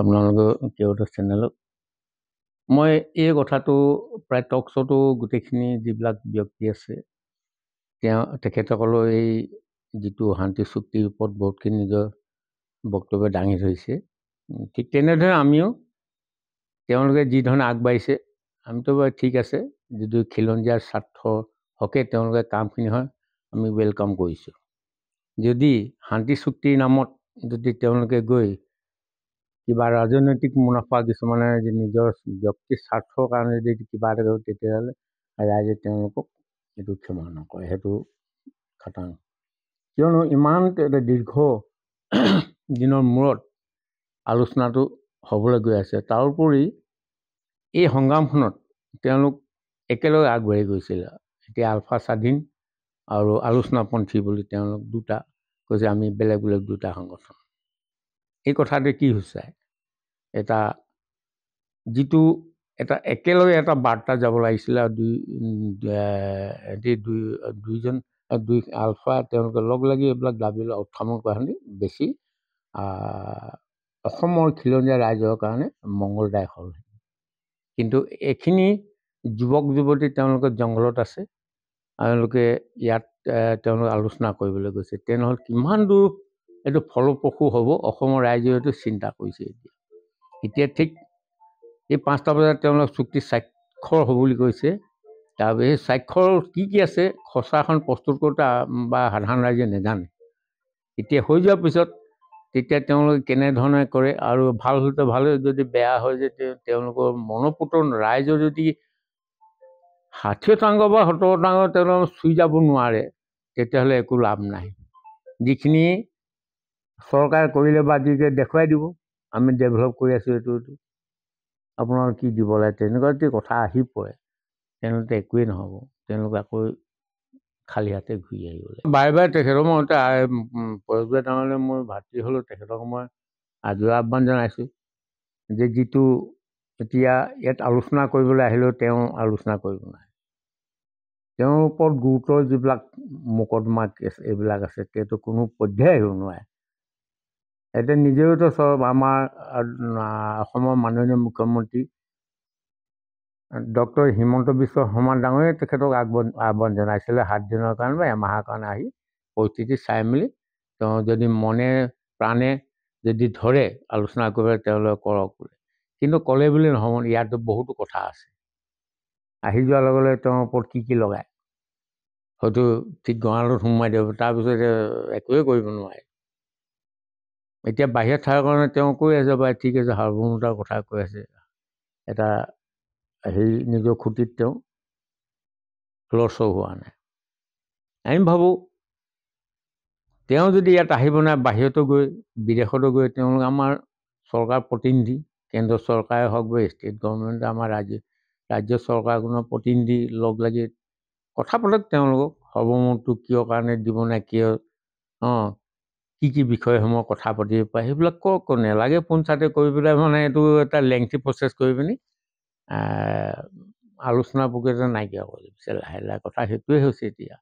আপোনালোকৰ কেওটা চেনেলত মই এই কথাটো প্ৰায় টক শ্ব'টো গোটেইখিনি যিবিলাক ব্যক্তি আছে তেওঁ তেখেতসকলৰ এই যিটো শান্তি চুক্তিৰ ওপৰত বহুতখিনি নিজৰ বক্তব্য দাঙি ধৰিছে ঠিক তেনেদৰে আমিও তেওঁলোকে যিধৰণে আগবাঢ়িছে আমিতো বাৰু ঠিক আছে যদি খিলঞ্জীয়া স্বাৰ্থ হকে তেওঁলোকে কামখিনি হয় আমি ৱেলকাম কৰিছোঁ যদি শান্তি চুক্তিৰ নামত যদি তেওঁলোকে গৈ কিবা ৰাজনৈতিক মুনাফা কিছুমানে যে নিজৰ ব্যক্তি স্বাৰ্থৰ কাৰণে যদি কিবা এটা কৰে তেতিয়াহ'লে ৰাইজে তেওঁলোকক এইটো ক্ষমা নকৰে সেইটো খটাং কিয়নো ইমান দীৰ্ঘ দিনৰ মূৰত আলোচনাটো হ'বলৈ গৈ আছে তাৰোপৰি এই সংগ্ৰামখনত তেওঁলোক একেলগে আগবাঢ়ি গৈছিল এতিয়া আলফা স্বাধীন আৰু আলোচনাপন্থী বুলি তেওঁলোক দুটা কৈছে আমি বেলেগ বেলেগ দুটা সংগঠন এই কথাটোৱে কি হৈছে এটা যিটো এটা একেলগে এটা বাৰ্তা যাব লাগিছিলে আৰু দুই দুই দুইজন দুই আলফা তেওঁলোকে লগ লাগি এইবিলাক দাবীলৈ উত্থাপন কৰা কৰাখিনি বেছি অসমৰ খিলঞ্জীয়া ৰাইজৰ কাৰণে মংগলদায়ক হ'ল কিন্তু এইখিনি যুৱক যুৱতী তেওঁলোকে জংঘলত আছে তেওঁলোকে ইয়াত তেওঁলোকে আলোচনা কৰিবলৈ গৈছে তেনেহ'লে কিমান দূৰ এইটো ফলপ্ৰসূ হ'ব অসমৰ ৰাইজেও এইটো চিন্তা কৰিছে এতিয়া এতিয়া ঠিক এই পাঁচটা বজাত তেওঁলোক চুক্তি স্বাক্ষৰ হ'ব বুলি কৈছে তাৰ সেই স্বাক্ষৰ কি কি আছে খচাখন প্ৰস্তুত কৰোঁতে বা সাধাৰণ ৰাইজে নেজানে এতিয়া হৈ যোৱাৰ পিছত তেতিয়া তেওঁলোকে কেনেধৰণে কৰে আৰু ভাল হ'লেতো ভালেই যদি বেয়া হয় যে তেওঁলোকৰ মনপুতন ৰাইজৰ যদি ষাঠি শতাংশ বা সত্তৰ শতাংশ তেওঁলোকে চুই যাব নোৱাৰে তেতিয়াহ'লে একো লাভ নাই যিখিনি চৰকাৰে কৰিলে বা যিকে দেখুৱাই দিব আমি ডেভেলপ কৰি আছোঁ এইটো এইটো আপোনাৰ কি দিব লাগে তেনেকুৱা যদি কথা আহি পৰে তেনেহ'লে একোৱেই নহ'ব তেওঁলোকে আকৌ খালী হাতে ঘূৰি আহিব লাগে বাৰে বাৰে তেখেতক মই পৰেশবুৰীয়া ডাঙৰলৈ মই ভাতৃ হ'লেও তেখেতক মই আজৰি আহ্বান জনাইছোঁ যে যিটো এতিয়া ইয়াত আলোচনা কৰিবলৈ আহিলেও তেওঁ আলোচনা কৰিব নাহে তেওঁৰ ওপৰত গুৰুতৰ যিবিলাক মোকদ্দমা কেছ এইবিলাক আছে তেওঁতো কোনো পধ্যেই আহিব নোৱাৰে এতিয়া নিজেওতো চব আমাৰ অসমৰ মাননীয় মুখ্যমন্ত্ৰী ডক্টৰ হিমন্ত বিশ্ব শৰ্মা ডাঙৰে তেখেতক আগব আহ্বান জনাইছিলে সাতদিনৰ কাৰণে বা এমাহৰ কাৰণে আহি পৰিস্থিতি চাই মেলি তেওঁ যদি মনে প্ৰাণে যদি ধৰে আলোচনা কৰিবলৈ তেওঁলোকে কৰক বোলে কিন্তু ক'লে বুলি নহ'ব ইয়াতো বহুতো কথা আছে আহি যোৱাৰ লগে লগে তেওঁৰ ওপৰত কি কি লগায় হয়তো ঠিক গঁৰালত সোমোৱাই দিব তাৰপিছত একোৱে কৰিব নোৱাৰে এতিয়া বাহিৰত থকাৰ কাৰণে তেওঁ কৈ আছে বা ঠিক আছে সাৰ্বভৌমতাৰ কথা কৈ আছে এটা হেৰি নিজৰ খুটিত তেওঁ লছ হোৱা নাই আমি ভাবোঁ তেওঁ যদি ইয়াত আহিব নাই বাহিৰতো গৈ বিদেশতো গৈ তেওঁলোক আমাৰ চৰকাৰ প্ৰতিনিধি কেন্দ্ৰ চৰকাৰে হওক বা ষ্টেট গভৰ্ণমেণ্টে আমাৰ ৰাজ্য ৰাজ্য চৰকাৰখনৰ প্ৰতিনিধি লগ লাগি কথা পাতক তেওঁলোকক সৰ্বমতটো কিয় কাৰণে দিব নাই কিয় অঁ কি কি বিষয়সমূহ কথা পাতিব পাৰে সেইবিলাক কওক কওক নেলাগে পঞ্চায়তে কৰি পেলাই মানে এইটো এটা লেংথি প্ৰচেছ কৰি পিনি আলোচনা প্ৰক্ৰিয়া নাইকিয়া কৰি দিছে লাহে লাহে কথা সেইটোৱে হৈছে এতিয়া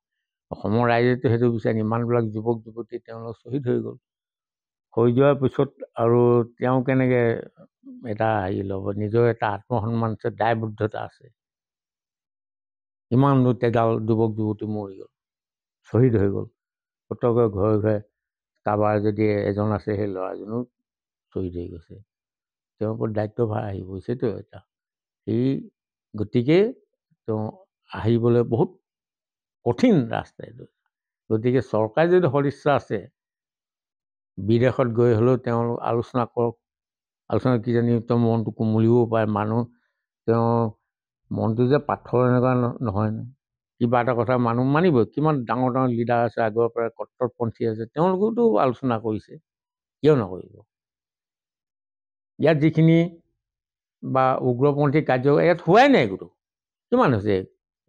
অসমৰ ৰাইজেতো সেইটো বিচাৰে ইমানবিলাক যুৱক যুৱতী তেওঁলোক শ্বহীদ হৈ গ'ল হৈ যোৱাৰ পিছত আৰু তেওঁ কেনেকৈ এটা হেৰি ল'ব নিজৰ এটা আত্মসন্মান আছে দায়বদ্ধতা আছে ইমান দূৰ তেগাল যুৱক যুৱতী মৰি গ'ল শ্বহীদ হৈ গ'ল পটককৈ ঘৰে ঘৰে কাৰোবাৰ যদি এজন আছে সেই ল'ৰাজনো চহীদ হৈ গৈছে তেওঁৰ ওপৰত দায়িত্বভাৰ আহি পৰিছেতো এটা সেই গতিকে তেওঁ আহিবলৈ বহুত কঠিন ৰাস্তা এইটো গতিকে চৰকাৰে যদি সদিচ্ছা আছে বিদেশত গৈ হ'লেও তেওঁলোক আলোচনা কৰক আলোচনা কিজানি তেওঁ মনটো কোমলিবও পাৰে মানুহ তেওঁ মনটো যে পাথৰ এনেকুৱা নহয় নহয় কিবা এটা কথা মানুহ মানিব কিমান ডাঙৰ ডাঙৰ লিডাৰ আছে আগৰ পৰা কট্টৰপন্থী আছে তেওঁলোকেওতো আলোচনা কৰিছে কিয় নকৰিব ইয়াত যিখিনি বা উগ্ৰপন্থী কাৰ্য ইয়াত হোৱাই নাই একোতো কিমান হৈছে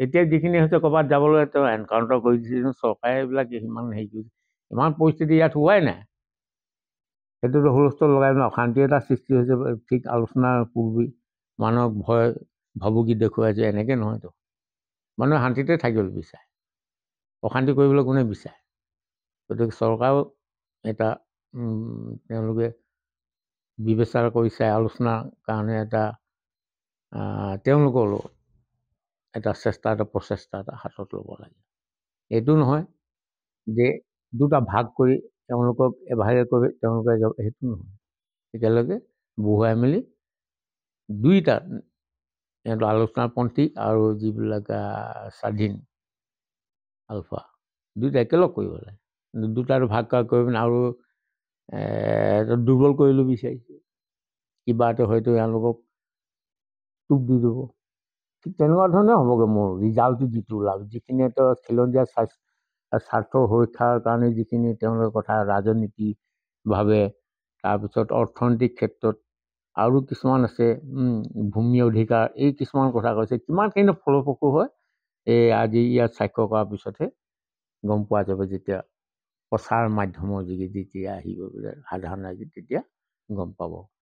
এতিয়া যিখিনি হৈছে ক'ৰবাত যাবলৈ তেওঁ এনকাউণ্টাৰ কৰি দিছে চৰকাৰে এইবিলাক সিমান হেৰি কৰিছে ইমান পৰিস্থিতি ইয়াত হোৱাই নাই সেইটোতো হুলস্থুল লগাই মানে অশান্তি এটা সৃষ্টি হৈছে ঠিক আলোচনাৰ পূৰ্বী মানুহক ভয় ভাবুকি দেখুৱাইছে এনেকৈ নহয়তো মানুহে শান্তিতে থাকিবলৈ বিচাৰে অশান্তি কৰিবলৈ কোনে বিচাৰে গতিকে চৰকাৰেও এটা তেওঁলোকে বিবেচনা কৰি চাই আলোচনাৰ কাৰণে এটা তেওঁলোকৰ এটা চেষ্টা এটা প্ৰচেষ্টা এটা হাতত ল'ব লাগে এইটো নহয় যে দুটা ভাগ কৰি তেওঁলোকক এভাগে কৰি তেওঁলোকে যাব সেইটো নহয় একেলগে বহুৱাই মেলি দুইটা সিহঁতৰ পন্থী আৰু যিবিলাক স্বাধীন আলফা দুইটা একেলগ কৰিব লাগে দুটাটো ভাগ কৰা কৰি পিনে আৰু দুৰ্বল কৰিবলৈ বিচাৰিছে কিবা এটা হয়তো এওঁলোকক টোপ দি দিব ঠিক তেনেকুৱা ধৰণে হ'বগৈ মোৰ ৰিজাল্টটো যিটো ওলাব যিখিনি এটা খিলঞ্জীয়া স্বাস্থ্য স্বাৰ্থ সুৰক্ষাৰ কাৰণে যিখিনি তেওঁলোকৰ কথা ৰাজনীতিভাৱে তাৰপিছত অৰ্থনৈতিক ক্ষেত্ৰত আৰু কিছুমান আছে ভূমি অধিকাৰ এই কিছুমান কথা কৈছে কিমানখিনি ফলপ্ৰসূ হয় এই আজি ইয়াত স্বাক্ষৰ কৰাৰ পিছতহে গম পোৱা যাব যেতিয়া প্ৰচাৰ মাধ্যমৰ যোগেদি যেতিয়া আহিব সাধাৰণ ৰাইজে তেতিয়া গম পাব